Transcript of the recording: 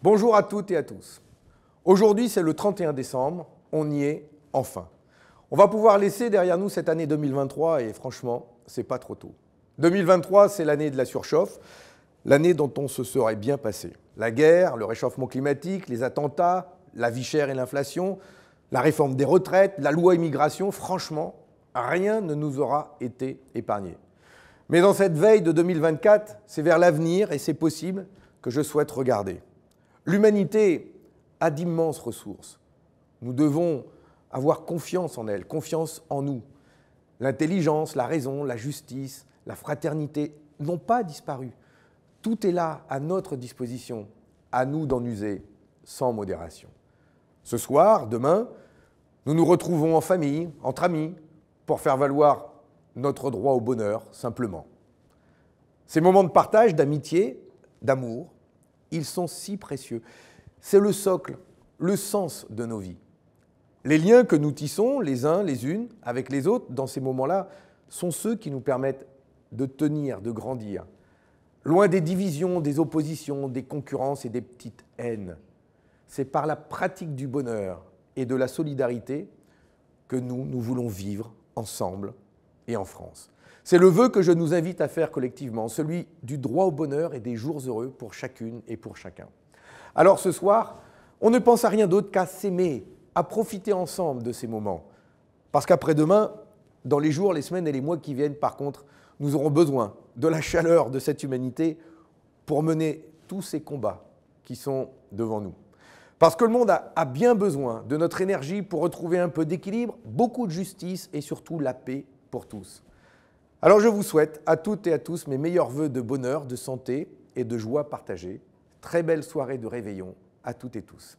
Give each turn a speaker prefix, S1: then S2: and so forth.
S1: Bonjour à toutes et à tous. Aujourd'hui, c'est le 31 décembre, on y est enfin. On va pouvoir laisser derrière nous cette année 2023 et franchement, c'est pas trop tôt. 2023, c'est l'année de la surchauffe, l'année dont on se serait bien passé. La guerre, le réchauffement climatique, les attentats, la vie chère et l'inflation, la réforme des retraites, la loi immigration, franchement, rien ne nous aura été épargné. Mais dans cette veille de 2024, c'est vers l'avenir et c'est possible que je souhaite regarder. L'humanité a d'immenses ressources. Nous devons avoir confiance en elle, confiance en nous. L'intelligence, la raison, la justice, la fraternité n'ont pas disparu. Tout est là à notre disposition, à nous d'en user sans modération. Ce soir, demain, nous nous retrouvons en famille, entre amis, pour faire valoir notre droit au bonheur, simplement. Ces moments de partage, d'amitié, d'amour, ils sont si précieux. C'est le socle, le sens de nos vies. Les liens que nous tissons les uns les unes avec les autres dans ces moments-là sont ceux qui nous permettent de tenir, de grandir, loin des divisions, des oppositions, des concurrences et des petites haines. C'est par la pratique du bonheur et de la solidarité que nous, nous voulons vivre ensemble et en France. C'est le vœu que je nous invite à faire collectivement, celui du droit au bonheur et des jours heureux pour chacune et pour chacun. Alors ce soir, on ne pense à rien d'autre qu'à s'aimer, à profiter ensemble de ces moments. Parce qu'après-demain, dans les jours, les semaines et les mois qui viennent, par contre, nous aurons besoin de la chaleur de cette humanité pour mener tous ces combats qui sont devant nous. Parce que le monde a, bien besoin de notre énergie pour retrouver un peu d'équilibre, beaucoup de justice et surtout la paix pour tous. Alors je vous souhaite à toutes et à tous mes meilleurs voeux de bonheur, de santé et de joie partagée. Très belle soirée de réveillon à toutes et tous.